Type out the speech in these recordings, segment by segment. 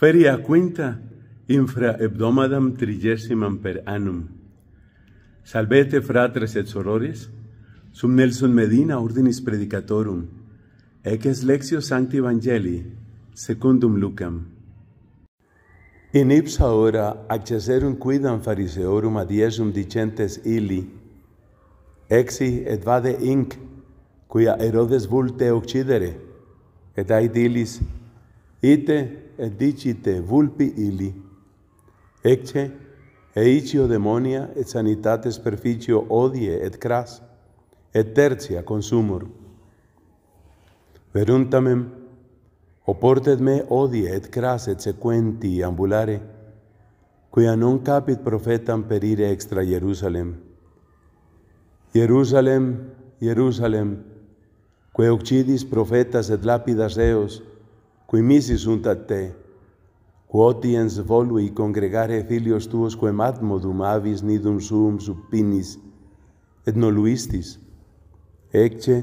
Feria quinta infra hebdomadam trigesimam per annum. Salvete fratres et sorores, sum Nelson Medina ordinis predicatorum, eces lexio sancti evangelii, secundum lucam. In ipsa ora, accesserum quidam fariseorum ad iesum dicentes illi, exi et vade inc, quia erodes vulte occidere, et ait illis ite et dicite vulpi ili. Ecce, eicio demonia et sanitates perficio odie et cras, et tertia consumor. Veruntamem, oportet me odie et cras et sequenti ambulare, quia non capit profetam perire extra Jerusalem. Jerusalem, Jerusalem, quae occidis profetas et lapidas eos, qui misi sunt ad te. Quotiens volui congregare filios tuos quem ad modum avis nidum sum supinis et noluistis. Ecce,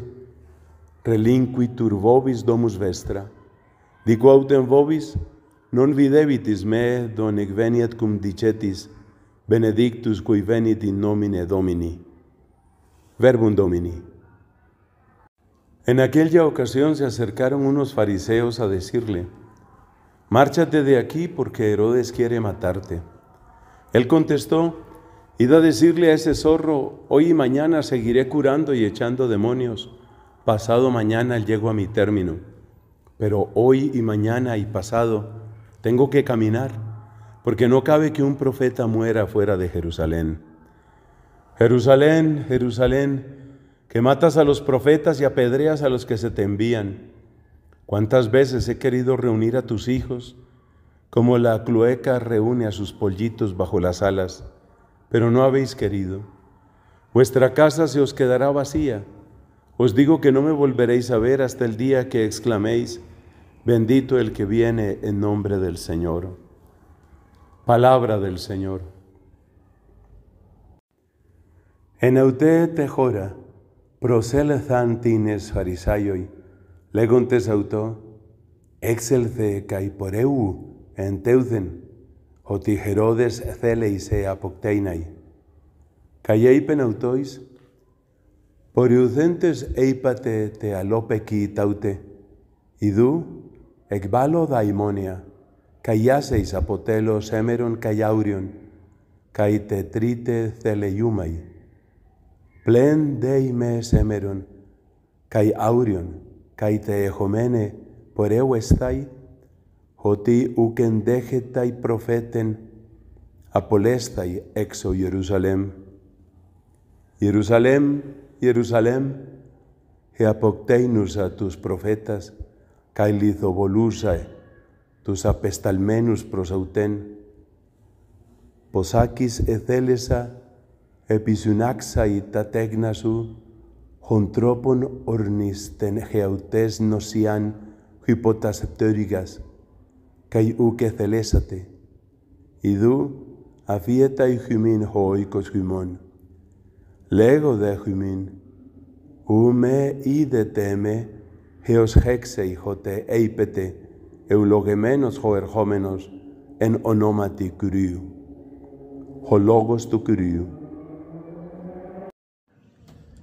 relinquitur vobis domus vestra. Dico autem vobis, non videbitis me, donec veniat cum dicetis, benedictus cui venit in nomine domini. Verbum domini. En aquella ocasión se acercaron unos fariseos a decirle, Márchate de aquí porque Herodes quiere matarte. Él contestó, Id a decirle a ese zorro, hoy y mañana seguiré curando y echando demonios, pasado mañana llego a mi término, pero hoy y mañana y pasado tengo que caminar, porque no cabe que un profeta muera fuera de Jerusalén. Jerusalén, Jerusalén, te matas a los profetas y apedreas a los que se te envían. ¿Cuántas veces he querido reunir a tus hijos, como la clueca reúne a sus pollitos bajo las alas, pero no habéis querido? Vuestra casa se os quedará vacía. Os digo que no me volveréis a ver hasta el día que exclaméis, bendito el que viene en nombre del Señor. Palabra del Señor. En Tejora προσέλεθαν τίνες Φαρισάιοι, λέγοντες αυτό, «Έξελθε καί πορεύου εν τεύθεν, ότι Χερόδες θέλεησε αποκτέιναι». Καί είπεν αυτοίς, «Πορεύθεντες είπατε τε αλόπεκοι ταύτε, ιδού εκβάλλω δαημόνια, καγιάσεεις από τέλος έμερον καγιάουριον, καί τετρίτε θελεγιούμαι. plen dei mes semeron, cae aurion, cae te ejomene, por eu estai, hoti uken degetai profeten, apolestai exo Jerusalem. Jerusalem, Jerusalem, e apocteinus a tus profetas, cae lizo volusae, tus apestalmenus prosauten, posakis ecelesa, e επιζουνάξαει τα τέγνα σου, χον τρόπον ορνίστεν χεαυτές νοσιάν χυπότας πτέρυγας, καί ούκε θελέσατε. Ιδού αφίετα χυμήν οίκος χυμών. Λέγω δε χυμήν, ου με είδετε με, χέος χέξε ηχότε έιπετε, ευλογεμένος ερχόμενος, εν ονόματι Κυρίου. Ο λόγος του Κυρίου.